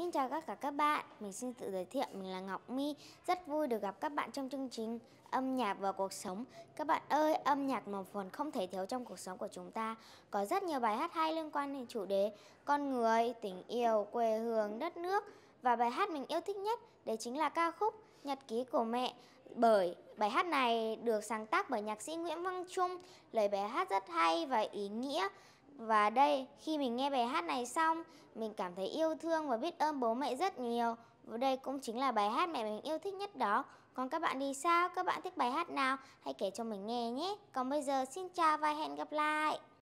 Xin chào tất cả các bạn, mình xin tự giới thiệu mình là Ngọc My Rất vui được gặp các bạn trong chương trình Âm nhạc và cuộc sống Các bạn ơi, âm nhạc là một phần không thể thiếu trong cuộc sống của chúng ta Có rất nhiều bài hát hay liên quan đến chủ đề Con người, tình yêu, quê hương, đất nước Và bài hát mình yêu thích nhất đấy chính là ca khúc Nhật ký của mẹ Bởi bài hát này được sáng tác bởi nhạc sĩ Nguyễn Văn Trung Lời bài hát rất hay và ý nghĩa và đây, khi mình nghe bài hát này xong, mình cảm thấy yêu thương và biết ơn bố mẹ rất nhiều. Và đây cũng chính là bài hát mẹ mình yêu thích nhất đó. Còn các bạn thì sao? Các bạn thích bài hát nào? Hãy kể cho mình nghe nhé. Còn bây giờ, xin chào và hẹn gặp lại.